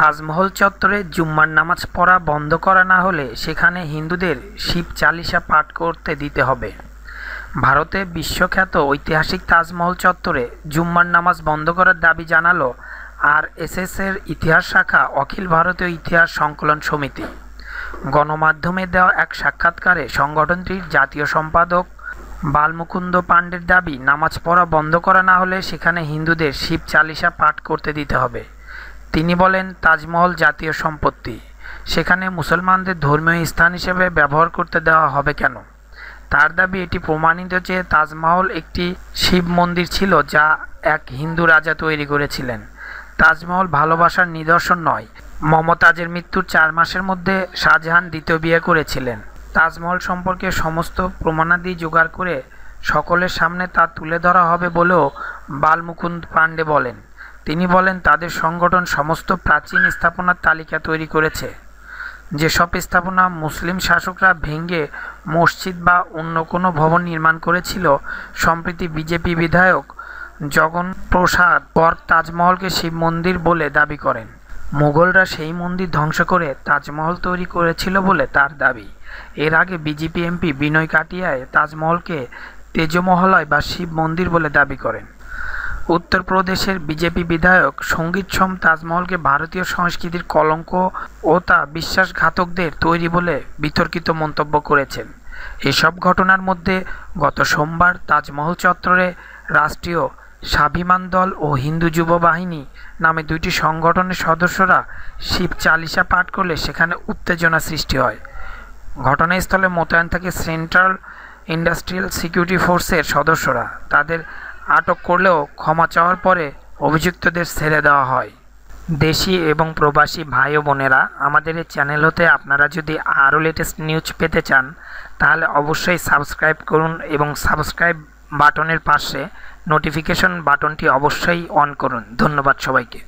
তাজমহল চত্বরে জুম্মার নামাজ পড়া বন্ধ করা না হলে সেখানে হিন্দুদের শিব চালিসা পাঠ করতে দিতে হবে ভারতে বিশ্বখ্যাত ঐতিহাসিক তাজমহল চত্বরে জুম্মার নামাজ বন্ধ করার দাবি জানালো আর এর ইতিহাস শাখা অখিল ভারতীয় ইতিহাস সংকলন সমিতি গণমাধ্যমে দেওয়া এক সাক্ষাৎকারে সংগঠনটির জাতীয় সম্পাদক বালমুকুন্দ পাণ্ডের দাবি নামাজ পড়া বন্ধ করা না হলে সেখানে হিন্দুদের শিব চালিসা পাঠ করতে দিতে হবে তিনি বলেন তাজমহল জাতীয় সম্পত্তি সেখানে মুসলমানদের ধর্মীয় স্থান হিসেবে ব্যবহার করতে দেওয়া হবে কেন তার দাবি এটি প্রমাণিত যে তাজমহল একটি শিব মন্দির ছিল যা এক হিন্দু রাজা তৈরি করেছিলেন তাজমহল ভালোবাসার নিদর্শন নয় মমতাজের মৃত্যুর চার মাসের মধ্যে শাহজাহান দ্বিতীয় বিয়ে করেছিলেন তাজমহল সম্পর্কে সমস্ত প্রমাণাদি জোগাড় করে সকলের সামনে তা তুলে ধরা হবে বলেও বালমুকুন্দ পাণ্ডে বলেন তিনি বলেন তাদের সংগঠন সমস্ত প্রাচীন স্থাপনার তালিকা তৈরি করেছে যেসব স্থাপনা মুসলিম শাসকরা ভেঙে মসজিদ বা অন্য কোনো ভবন নির্মাণ করেছিল সম্প্রতি বিজেপি বিধায়ক জগন প্রসাদ পর তাজমহলকে শিব মন্দির বলে দাবি করেন মুঘলরা সেই মন্দির ধ্বংস করে তাজমহল তৈরি করেছিল বলে তার দাবি এর আগে বিজেপি এমপি বিনয় কাটিয়ায় তাজমহলকে তেজমহলয় বা শিব মন্দির বলে দাবি করেন উত্তরপ্রদেশের বিজেপি বিধায়ক সঙ্গীত সোম তাজমহলকে ভারতীয় সংস্কৃতির কলঙ্ক ও তা বিশ্বাসঘাতকদের তৈরি বলে বিতর্কিত মন্তব্য করেছেন এসব ঘটনার মধ্যে গত সোমবার তাজমহল চত্বরে রাষ্ট্রীয় স্বাভিমান দল ও হিন্দু যুব বাহিনী নামে দুইটি সংগঠনের সদস্যরা শিব চালিসা পাঠ করলে সেখানে উত্তেজনা সৃষ্টি হয় ঘটনাস্থলে মোতায়েন থাকে সেন্ট্রাল ইন্ডাস্ট্রিয়াল সিকিউরিটি ফোর্সের সদস্যরা তাদের আটক করলেও ক্ষমা চাওয়ার পরে অভিযুক্তদের ছেড়ে দেওয়া হয় দেশি এবং প্রবাসী ভাই ও বোনেরা আমাদের এই চ্যানেল হতে আপনারা যদি আরও লেটেস্ট নিউজ পেতে চান তাহলে অবশ্যই সাবস্ক্রাইব করুন এবং সাবস্ক্রাইব বাটনের পাশে নোটিফিকেশন বাটনটি অবশ্যই অন করুন ধন্যবাদ সবাইকে